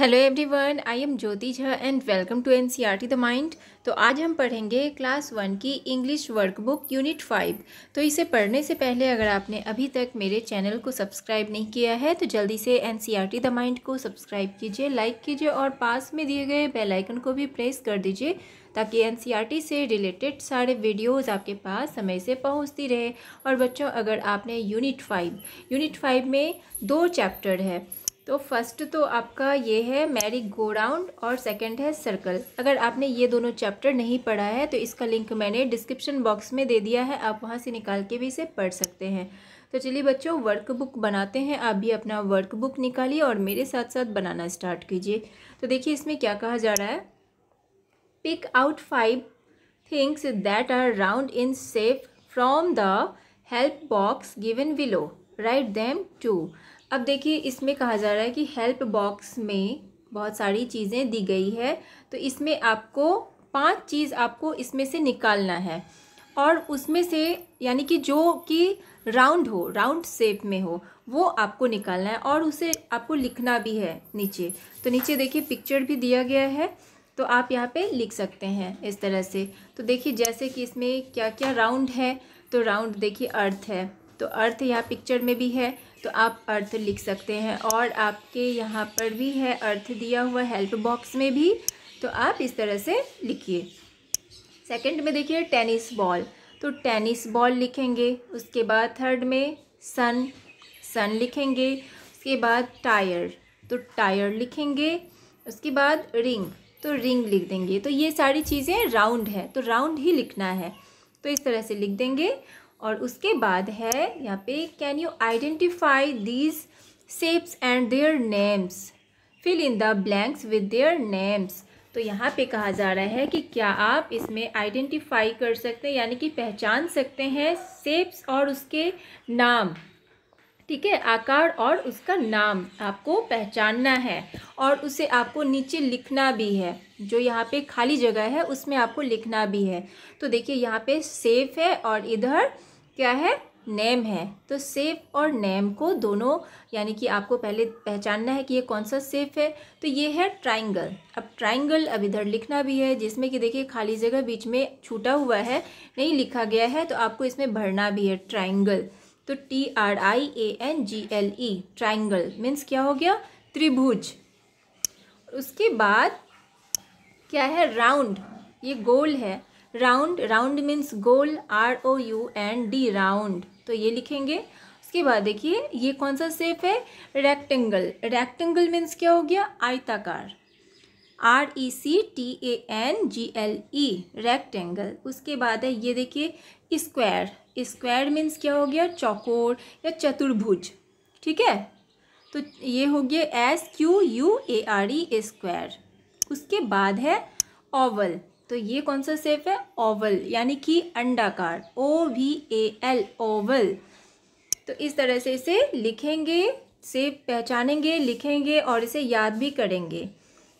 Hello everyone I am Jyoti Jha and welcome to T the mind तो आज हम पढ़ेंगे क्लास वन की इंग्लिश वर्कबुक यूनिट फाइव तो इसे पढ़ने से पहले अगर आपने अभी तक मेरे चैनल को सब्सक्राइब नहीं किया है तो जल्दी से टी द माइंड को सब्सक्राइब कीजिए लाइक कीजिए और पास में दिए गए बेल आइकन को भी प्रेस कर दीजिए ताकि टी e से रिलेटेड सारे वीडियोस आपके पास समय से पहुंचती रहे और बच्चों अगर आपने यूनिट फाइव यूनिट फाइव में दो चैप्टर है तो फर्स्ट तो आपका ये है मैरी गो राउंड और सेकंड है सर्कल अगर आपने ये दोनों चैप्टर नहीं पढ़ा है तो इसका लिंक मैंने डिस्क्रिप्शन बॉक्स में दे दिया है आप वहाँ से निकाल के भी इसे पढ़ सकते हैं तो चलिए बच्चों वर्कबुक बनाते हैं आप भी अपना वर्कबुक निकालिए और मेरे साथ साथ बनाना स्टार्ट कीजिए तो देखिए इसमें क्या कहा जा रहा है pick out five things that are round in safe from the help box given below write them too अब देखिए इसमें कहा जा रहा है कि हेल्प बॉक्स में बहुत सारी चीज़ें दी गई है तो इसमें आपको पांच चीज़ आपको इसमें से निकालना है और उसमें से यानी कि जो कि राउंड हो राउंड शेप में हो वो आपको निकालना है और उसे आपको लिखना भी है नीचे तो नीचे देखिए पिक्चर भी दिया गया है तो आप यहाँ पे लिख सकते हैं इस तरह से तो देखिए जैसे कि इसमें क्या क्या राउंड है तो राउंड देखिए अर्थ है तो अर्थ यहाँ पिक्चर में भी है तो आप अर्थ लिख सकते हैं और आपके यहाँ पर भी है अर्थ दिया हुआ हेल्प बॉक्स में भी तो आप इस तरह से लिखिए सेकंड में देखिए टेनिस बॉल तो टेनिस बॉल लिखेंगे उसके बाद थर्ड में सन सन लिखेंगे उसके बाद टायर तो टायर लिखेंगे उसके बाद रिंग तो रिंग लिख देंगे तो ये सारी चीज़ें राउंड है तो राउंड ही लिखना है तो इस तरह से लिख देंगे और उसके बाद है यहाँ पे can you identify these shapes and their names fill in the blanks with their names तो यहाँ पे कहा जा रहा है कि क्या आप इसमें आइडेंटिफाई कर सकते हैं यानी कि पहचान सकते हैं सेप्स और उसके नाम ठीक है आकार और उसका नाम आपको पहचानना है और उसे आपको नीचे लिखना भी है जो यहाँ पे खाली जगह है उसमें आपको लिखना भी है तो देखिए यहाँ पे सेफ है और इधर क्या है नेम है तो सेफ और नेम को दोनों यानी कि आपको पहले पहचानना है कि ये कौन सा सेफ है तो ये है ट्राइंगल अब ट्राइंगल अब इधर लिखना भी है जिसमें कि देखिए खाली जगह बीच में छूटा हुआ है नहीं लिखा गया है तो आपको इसमें भरना भी है ट्राइंगल तो T R I A N G L E triangle means क्या हो गया त्रिभुज उसके बाद क्या है राउंड ये गोल है राउंड राउंड मीन्स गोल R O U N D round तो ये लिखेंगे उसके बाद देखिए ये कौन सा सेप है रेक्टेंगल रेक्टेंगल मीन्स क्या हो गया आयताकार R E C T A N G L E rectangle उसके बाद है ये देखिए स्क्वायर स्क्वायर मीन्स क्या हो गया चौकोर या चतुर्भुज ठीक है तो ये हो गया S Q U A R E square उसके बाद है ओवल तो ये कौन सा सेप है ओवल यानी कि अंडाकार O V A L oval तो इस तरह से इसे लिखेंगे से पहचानेंगे लिखेंगे और इसे याद भी करेंगे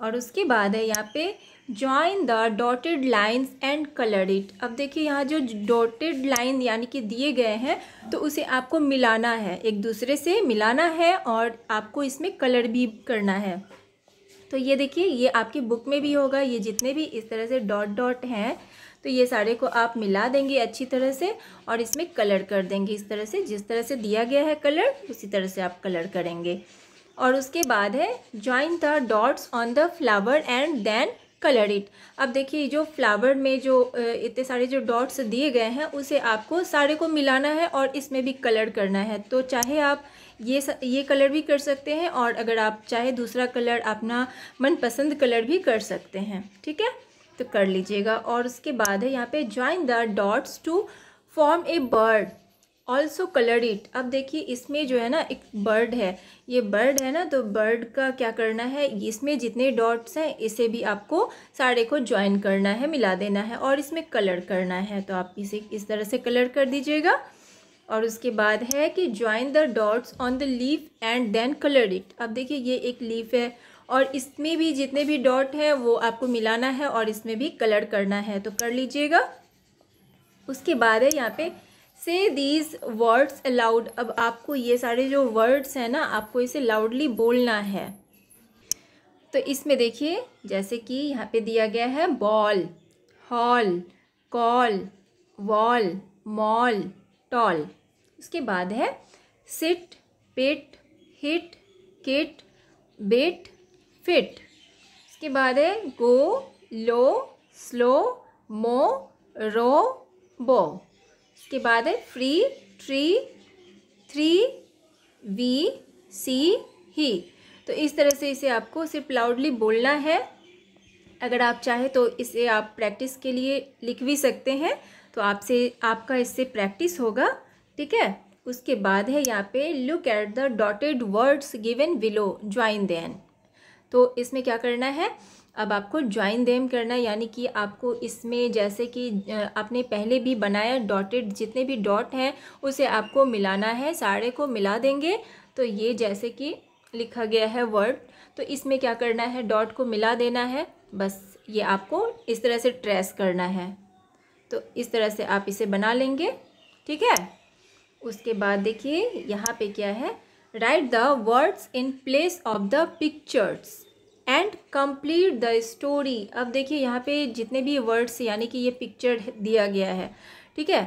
और उसके बाद है यहाँ पे join the dotted lines and colour it अब देखिए यहाँ जो डॉटेड लाइन यानी कि दिए गए हैं तो उसे आपको मिलाना है एक दूसरे से मिलाना है और आपको इसमें कलर भी करना है तो ये देखिए ये आपकी बुक में भी होगा ये जितने भी इस तरह से डॉट डॉट हैं तो ये सारे को आप मिला देंगे अच्छी तरह से और इसमें कलर कर देंगे इस तरह से जिस तरह से दिया गया है कलर उसी तरह से आप कलर करेंगे और उसके बाद है join the dots on the flower and then colour it अब देखिए जो फ्लावर में जो इतने सारे जो डॉट्स दिए गए हैं उसे आपको सारे को मिलाना है और इसमें भी कलर करना है तो चाहे आप ये स, ये कलर भी कर सकते हैं और अगर आप चाहे दूसरा कलर अपना मनपसंद कलर भी कर सकते हैं ठीक है तो कर लीजिएगा और उसके बाद है यहाँ पे join the dots to form a bird also colour it अब देखिए इसमें जो है ना एक बर्ड है ये बर्ड है ना तो बर्ड का क्या करना है इसमें जितने डॉट्स हैं इसे भी आपको सारे को ज्वाइन करना है मिला देना है और इसमें कलर करना है तो आप इसे इस तरह से कलर कर दीजिएगा और उसके बाद है कि join the dots on the leaf and then colour it अब देखिए ये एक लीफ है और इसमें भी जितने भी डॉट हैं वो आपको मिलाना है और इसमें भी कलर करना है तो कर लीजिएगा उसके बाद है यहाँ पे से दीज वर्ड्स अलाउड अब आपको ये सारे जो वर्ड्स हैं ना आपको इसे लाउडली बोलना है तो इसमें देखिए जैसे कि यहाँ पे दिया गया है ball hall call wall mall tall इसके बाद है sit pet hit kit bet fit इसके बाद है गो लो स्लो मो रो बो इसके बाद है free tree three we see he तो इस तरह से इसे आपको सिर्फ लाउडली बोलना है अगर आप चाहे तो इसे आप प्रैक्टिस के लिए लिख भी सकते हैं तो आपसे आपका इससे प्रैक्टिस होगा ठीक है उसके बाद है यहाँ पे look at the dotted words given below join then तो इसमें क्या करना है अब आपको ज्वाइन देम करना है यानी कि आपको इसमें जैसे कि आपने पहले भी बनाया डॉटेड जितने भी डॉट हैं उसे आपको मिलाना है सारे को मिला देंगे तो ये जैसे कि लिखा गया है वर्ड तो इसमें क्या करना है डॉट को मिला देना है बस ये आपको इस तरह से ट्रेस करना है तो इस तरह से आप इसे बना लेंगे ठीक है उसके बाद देखिए यहाँ पे क्या है write the words in place of the pictures and complete the story अब देखिए यहाँ पे जितने भी वर्ड्स यानी कि ये पिक्चर दिया गया है ठीक है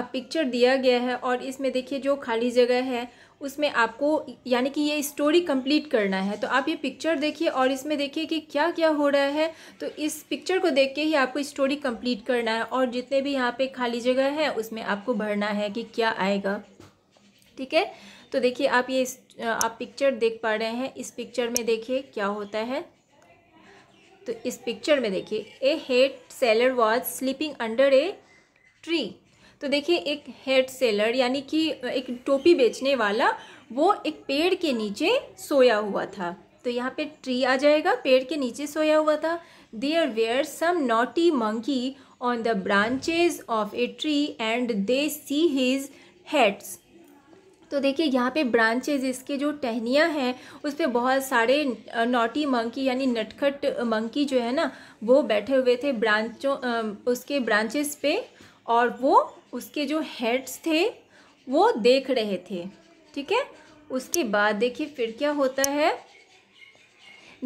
अब पिक्चर दिया गया है और इसमें देखिए जो खाली जगह है उसमें आपको यानी कि ये स्टोरी कंप्लीट करना है तो आप ये पिक्चर देखिए और इसमें देखिए कि क्या क्या हो रहा है तो इस पिक्चर को देख के ही आपको स्टोरी कंप्लीट करना है और जितने भी यहाँ पे खाली जगह है उसमें आपको भरना है कि क्या आएगा ठीक है तो देखिए आप ये आप पिक्चर देख पा रहे हैं इस पिक्चर में देखिए क्या होता है तो इस पिक्चर में देखिए a hat seller was sleeping under a tree तो देखिए एक हेड सेलर यानी कि एक टोपी बेचने वाला वो एक पेड़ के नीचे सोया हुआ था तो यहाँ पे ट्री आ जाएगा पेड़ के नीचे सोया हुआ था there were some naughty monkey on the branches of a tree and they see his heads तो देखिए यहाँ पे ब्रांचेज इसके जो टहनियाँ हैं उस पर बहुत सारे नोटी मंकी यानी नटखट मंकी जो है ना वो बैठे हुए थे ब्रांचों उसके ब्रांचेस पे और वो उसके जो हेड्स थे वो देख रहे थे ठीक है उसके बाद देखिए फिर क्या होता है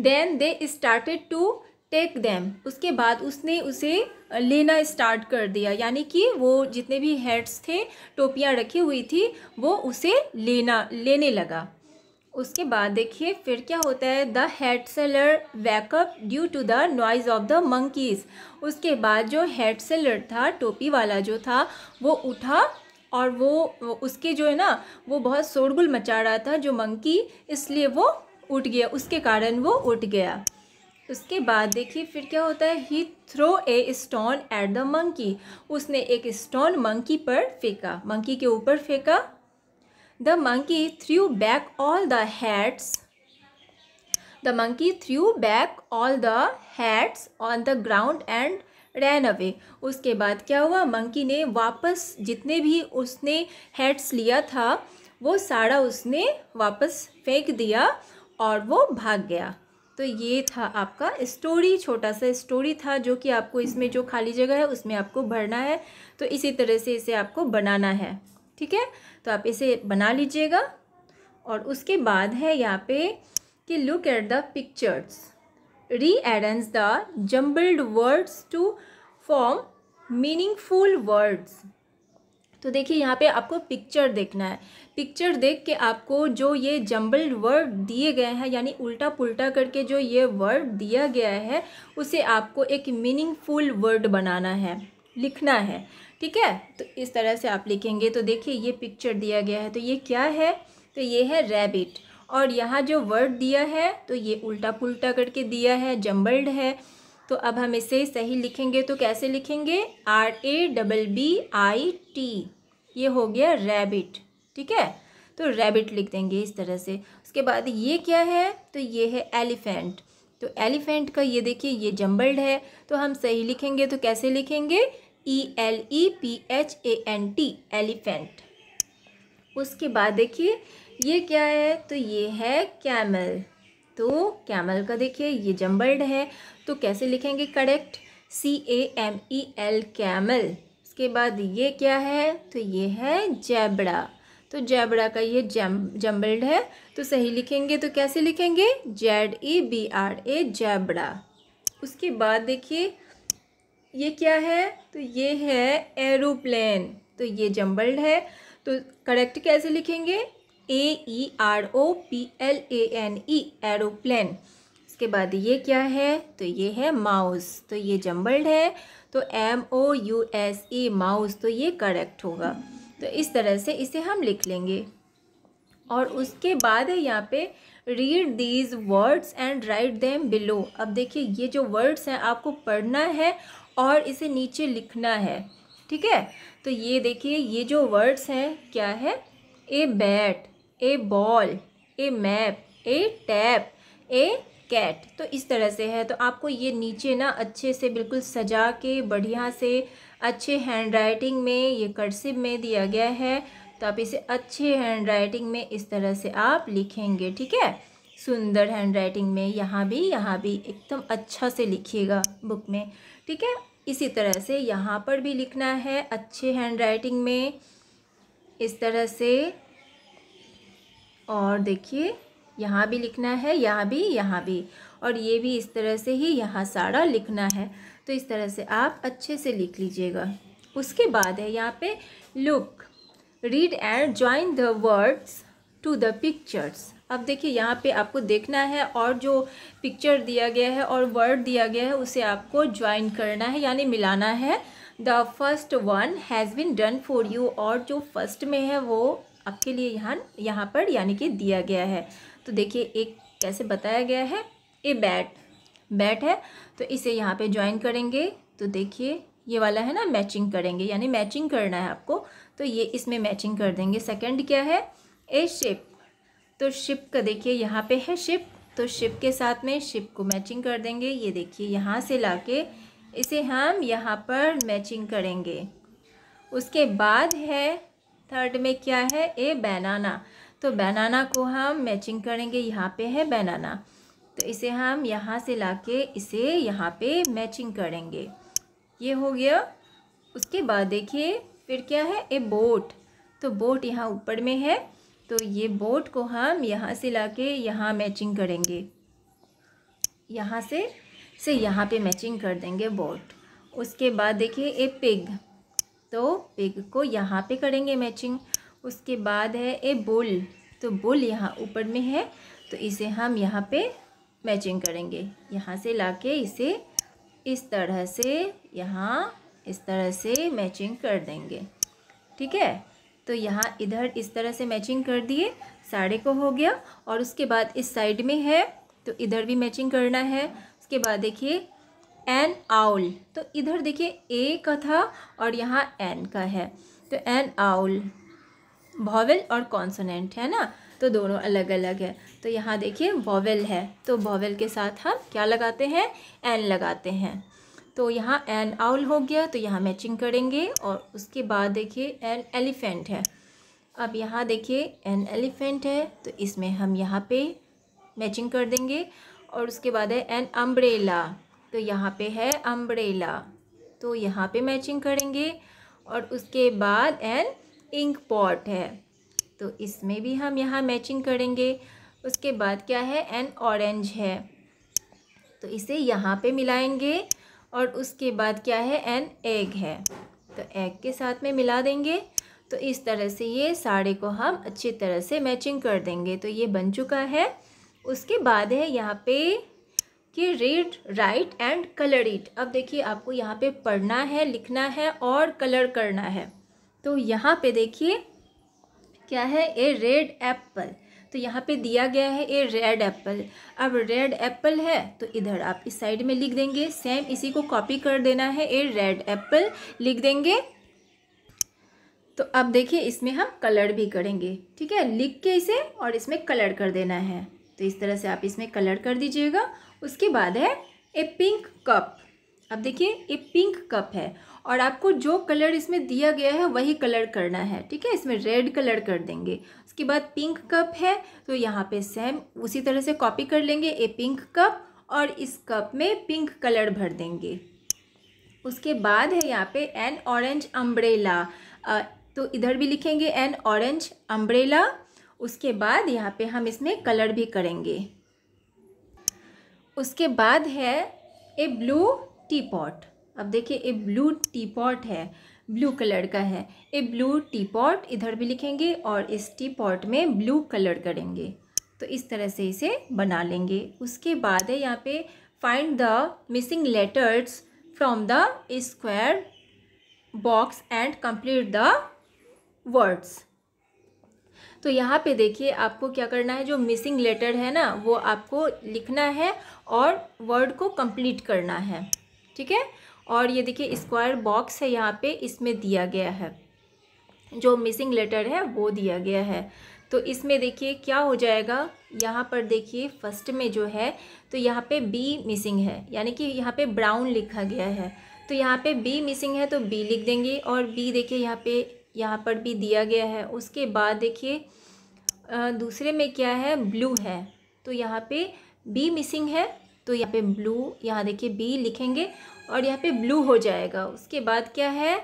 then they started to take them उसके बाद उसने उसे लेना स्टार्ट कर दिया यानी कि वो जितने भी हेड्स थे टोपियाँ रखी हुई थी वो उसे लेना लेने लगा उसके बाद देखिए फिर क्या होता है the head seller wake up due to the noise of the monkeys उसके बाद जो हेड सेलर था टोपी वाला जो था वो उठा और वो उसके जो है ना वो बहुत शोरगुल मचा रहा था जो मंकी इसलिए वो उठ गया उसके कारण वो उठ गया उसके बाद देखिए फिर क्या होता है he throw a stone at the monkey उसने एक स्टोन मंकी पर फेंका मंकी के ऊपर फेंका The monkey threw back all the hats. The monkey threw back all the hats on the ground and ran away उसके बाद क्या हुआ मंकी ने वापस जितने भी उसने हेड्स लिया था वो सारा उसने वापस फेंक दिया और वो भाग गया तो ये था आपका स्टोरी छोटा सा स्टोरी था जो कि आपको इसमें जो खाली जगह है उसमें आपको भरना है तो इसी तरह से इसे आपको बनाना है ठीक है तो आप इसे बना लीजिएगा और उसके बाद है यहाँ पे कि look at the pictures rearrange the jumbled words to form meaningful words तो देखिए यहाँ पे आपको पिक्चर देखना है पिक्चर देख के आपको जो ये जम्बल्ड वर्ड दिए गए हैं यानी उल्टा पुल्टा करके जो ये वर्ड दिया गया है उसे आपको एक मीनिंगफुल वर्ड बनाना है लिखना है ठीक है तो इस तरह से आप लिखेंगे तो देखिए ये पिक्चर दिया गया है तो ये क्या है तो ये है रैबिट और यहाँ जो वर्ड दिया है तो ये उल्टा पुल्टा करके दिया है जम्बल्ड है तो अब हम इसे सही लिखेंगे तो कैसे लिखेंगे R A double B I T ये हो गया रैबिट ठीक है तो रैबिट लिख देंगे इस तरह से उसके बाद ये क्या है तो ये है एलिफेंट तो एलिफेंट का ये देखिए ये जम्बल्ड है तो हम सही लिखेंगे तो कैसे लिखेंगे E L E P H A N T elephant उसके बाद देखिए ये क्या है तो ये है कैमल तो कैमल का देखिए ये जम्बल्ड है तो कैसे लिखेंगे correct C A M E L camel उसके बाद ये क्या है तो ये है जैबड़ा तो जैबड़ा का ये जम जम्बल्ड है तो सही लिखेंगे तो कैसे लिखेंगे Z E B R A zebra उसके बाद देखिए ये क्या है तो ये है एरोप्लेन तो ये जम्बल्ड है तो करेक्ट कैसे लिखेंगे A E R O P L A N E aeroplane इसके बाद ये क्या है तो ये है माउस तो ये जम्बल्ड है तो M O U S E mouse तो ये करेक्ट होगा तो इस तरह से इसे हम लिख लेंगे और उसके बाद है यहाँ पे read these words and write them below अब देखिए ये जो वर्ड्स हैं आपको पढ़ना है और इसे नीचे लिखना है ठीक है तो ये देखिए ये जो वर्ड्स हैं क्या है a bat a ball a map a tap a cat तो इस तरह से है तो आपको ये नीचे ना अच्छे से बिल्कुल सजा के बढ़िया से अच्छे हैंड राइटिंग में ये कर्सिव में दिया गया है तो आप इसे अच्छे हैंड राइटिंग में इस तरह से आप लिखेंगे ठीक है सुंदर हैंड राइटिंग में यहाँ भी यहाँ भी एकदम अच्छा से लिखिएगा बुक में ठीक है इसी तरह से यहाँ पर भी लिखना है अच्छे हैंड राइटिंग में इस तरह से और देखिए यहाँ भी लिखना है यहाँ भी यहाँ भी और ये भी इस तरह से ही यहाँ सारा लिखना है तो इस तरह से आप अच्छे से लिख लीजिएगा उसके बाद है यहाँ पे look read and join the words to the pictures अब देखिए यहाँ पे आपको देखना है और जो पिक्चर दिया गया है और वर्ड दिया गया है उसे आपको ज्वाइन करना है यानी मिलाना है the first one has been done for you और जो फर्स्ट में है वो आपके लिए यहाँ यहाँ पर यानी कि दिया गया है तो देखिए एक कैसे बताया गया है ए बैट बैट है तो इसे यहाँ पे ज्वाइन करेंगे तो देखिए ये वाला है ना मैचिंग करेंगे यानी मैचिंग करना है आपको तो ये इसमें मैचिंग कर देंगे सेकंड क्या है ए शिप तो शिप का देखिए यहाँ पे है शिप तो शिप के साथ में शिप को मैचिंग कर देंगे ये देखिए यहाँ से लाके इसे हम यहाँ पर मैचिंग करेंगे उसके बाद है थर्ड में क्या है ए बनाना तो बनाना को हम मैचिंग करेंगे यहाँ पे है बनाना तो इसे हम यहाँ से लाके इसे यहाँ पे मैचिंग करेंगे ये हो गया उसके बाद देखिए फिर क्या है ए बोट तो बोट यहाँ ऊपर में है तो ये बोट को हम यहाँ से ला के यहाँ मैचिंग करेंगे यहाँ से से यहाँ पे मैचिंग कर देंगे बोट उसके बाद देखिए ए पिग तो पिग को यहाँ पे करेंगे मैचिंग उसके बाद है ए बुल तो बुल यहाँ ऊपर में है तो इसे हम यहाँ पे मैचिंग करेंगे यहाँ से ला के इसे इस तरह से यहाँ इस तरह से मैचिंग कर देंगे ठीक है तो यहाँ इधर इस तरह से मैचिंग कर दिए साड़े को हो गया और उसके बाद इस साइड में है तो इधर भी मैचिंग करना है उसके बाद देखिए एन आउल तो इधर देखिए ए का था और यहाँ एन का है तो एन आउल वॉवेल और कॉन्सोनेंट है ना तो दोनों अलग अलग है तो यहाँ देखिए वॉवेल है तो वॉवेल के साथ हम क्या लगाते हैं एन लगाते हैं तो यहाँ एन आउल हो गया तो यहाँ मैचिंग करेंगे और उसके बाद देखिए एन एलिफेंट है अब यहाँ देखिए एन एलिफेंट है तो इसमें हम यहाँ पे मैचिंग कर देंगे और उसके बाद है एन अम्ब्रेला तो यहाँ पे है अम्ब्रेला तो यहाँ पे मैचिंग करेंगे और उसके बाद एन इंक पॉट है तो इसमें भी हम यहाँ मैचिंग करेंगे उसके बाद क्या है एन ऑरेंज है तो इसे यहाँ पे मिलाएंगे और उसके बाद क्या है एन एग है तो एग के साथ में मिला देंगे तो इस तरह से ये साड़ी को हम अच्छी तरह से मैचिंग कर देंगे तो ये बन चुका है उसके बाद है यहाँ पे कि read write and colour it अब देखिए आपको यहाँ पे पढ़ना है लिखना है और कलर करना है तो यहाँ पे देखिए क्या है ए रेड एप्पल तो यहाँ पे दिया गया है ए रेड एप्पल अब रेड एप्पल है तो इधर आप इस साइड में लिख देंगे सेम इसी को कॉपी कर देना है ए रेड एप्पल लिख देंगे तो अब देखिए इसमें हम कलर भी करेंगे ठीक है लिख के इसे और इसमें कलर कर देना है तो इस तरह से आप इसमें कलर कर दीजिएगा उसके बाद है ए पिंक कप अब देखिए ये पिंक कप है और आपको जो कलर इसमें दिया गया है वही कलर करना है ठीक है इसमें रेड कलर कर देंगे इसके बाद पिंक कप है तो यहाँ पे सेम उसी तरह से कॉपी कर लेंगे ए पिंक कप और इस कप में पिंक कलर भर देंगे उसके बाद है यहाँ पे एन ऑरेंज अम्ब्रेला तो इधर भी लिखेंगे एन ऑरेंज अम्ब्रेला उसके बाद यहाँ पे हम इसमें कलर भी करेंगे उसके बाद है ए ब्लू टी पॉट अब देखिए ए ब्लू टी पॉट है ब्लू कलर का है ए ब्लू टी पॉट इधर भी लिखेंगे और इस टी पॉट में ब्लू कलर करेंगे तो इस तरह से इसे बना लेंगे उसके बाद है यहाँ पे find the missing letters from the square box and complete the words तो यहाँ पे देखिए आपको क्या करना है जो मिसिंग लेटर है ना वो आपको लिखना है और वर्ड को कंप्लीट करना है ठीक है और ये देखिए स्क्वायर बॉक्स है यहाँ पे इसमें दिया गया है जो मिसिंग लेटर है वो दिया गया है तो इसमें देखिए क्या हो जाएगा यहाँ पर देखिए फर्स्ट में जो है तो यहाँ पे बी मिसिंग है यानी कि यहाँ पे ब्राउन लिखा गया है तो यहाँ पे बी मिसिंग है तो बी लिख देंगे और बी देखिए यहाँ पे यहाँ पर भी दिया गया है उसके बाद देखिए दूसरे में क्या है ब्लू है तो यहाँ पे बी मिसिंग है तो यहाँ पे ब्लू यहाँ देखिए बी लिखेंगे और यहाँ पे ब्लू हो जाएगा उसके बाद क्या है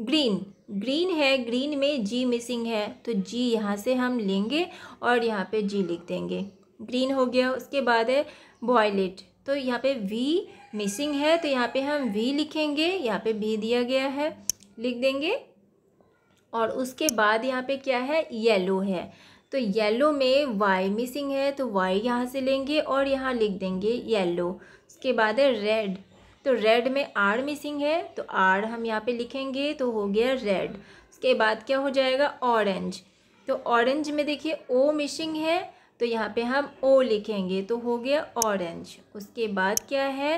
ग्रीन ग्रीन है ग्रीन में जी मिसिंग है तो जी यहाँ से हम लेंगे और यहाँ पे जी लिख देंगे ग्रीन हो गया उसके बाद है वॉयलेट तो यहाँ पे वी मिसिंग है तो यहाँ पे हम वी लिखेंगे यहाँ पे भी दिया गया है लिख देंगे और उसके बाद यहाँ पे क्या है येलो है तो येलो में वाई मिसिंग है तो वाई यहाँ से लेंगे और यहाँ लिख देंगे येलो उसके बाद है रेड तो रेड में आर मिसिंग है तो आर हम यहाँ पे लिखेंगे तो हो गया रेड उसके बाद क्या हो जाएगा ऑरेंज तो ऑरेंज में देखिए ओ मिसिंग है तो यहाँ पे हम ओ लिखेंगे तो हो गया ऑरेंज उसके बाद क्या है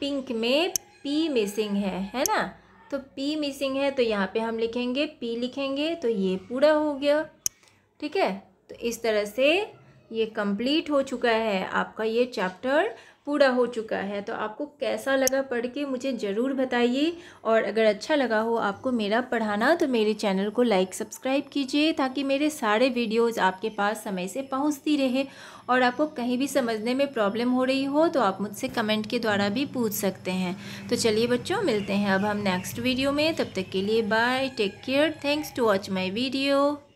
पिंक में पी मिसिंग है है ना तो पी मिसिंग है तो यहाँ पे हम लिखेंगे पी लिखेंगे तो ये पूरा हो गया ठीक है तो इस तरह से ये कंप्लीट हो चुका है आपका ये चैप्टर पूरा हो चुका है तो आपको कैसा लगा पढ़ के मुझे ज़रूर बताइए और अगर अच्छा लगा हो आपको मेरा पढ़ाना तो मेरे चैनल को लाइक सब्सक्राइब कीजिए ताकि मेरे सारे वीडियोस आपके पास समय से पहुंचती रहे और आपको कहीं भी समझने में प्रॉब्लम हो रही हो तो आप मुझसे कमेंट के द्वारा भी पूछ सकते हैं तो चलिए बच्चों मिलते हैं अब हम नेक्स्ट वीडियो में तब तक के लिए bye take care thanks to watch my video